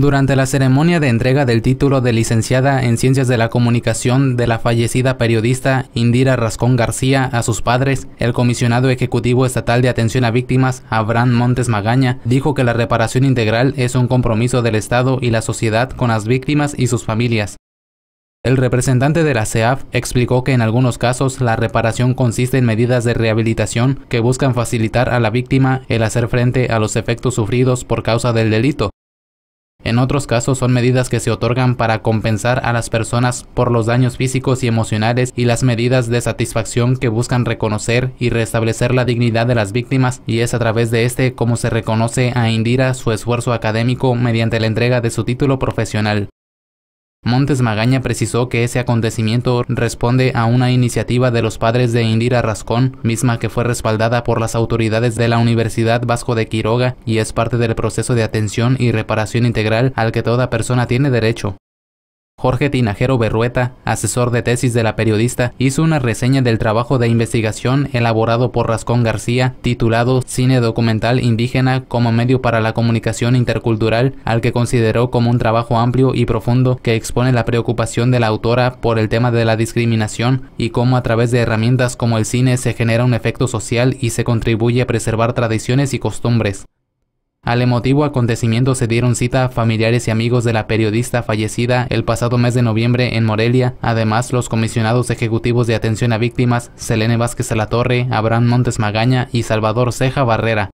Durante la ceremonia de entrega del título de licenciada en Ciencias de la Comunicación de la fallecida periodista Indira Rascón García a sus padres, el comisionado ejecutivo estatal de atención a víctimas, Abraham Montes Magaña, dijo que la reparación integral es un compromiso del Estado y la sociedad con las víctimas y sus familias. El representante de la CEAF explicó que en algunos casos la reparación consiste en medidas de rehabilitación que buscan facilitar a la víctima el hacer frente a los efectos sufridos por causa del delito, en otros casos son medidas que se otorgan para compensar a las personas por los daños físicos y emocionales y las medidas de satisfacción que buscan reconocer y restablecer la dignidad de las víctimas y es a través de este como se reconoce a Indira su esfuerzo académico mediante la entrega de su título profesional. Montes Magaña precisó que ese acontecimiento responde a una iniciativa de los padres de Indira Rascón, misma que fue respaldada por las autoridades de la Universidad Vasco de Quiroga y es parte del proceso de atención y reparación integral al que toda persona tiene derecho. Jorge Tinajero Berrueta, asesor de tesis de la periodista, hizo una reseña del trabajo de investigación elaborado por Rascón García, titulado Cine documental indígena como medio para la comunicación intercultural, al que consideró como un trabajo amplio y profundo que expone la preocupación de la autora por el tema de la discriminación y cómo a través de herramientas como el cine se genera un efecto social y se contribuye a preservar tradiciones y costumbres. Al emotivo acontecimiento se dieron cita familiares y amigos de la periodista fallecida el pasado mes de noviembre en Morelia, además los comisionados ejecutivos de atención a víctimas Selene Vázquez Torre, Abraham Montes Magaña y Salvador Ceja Barrera,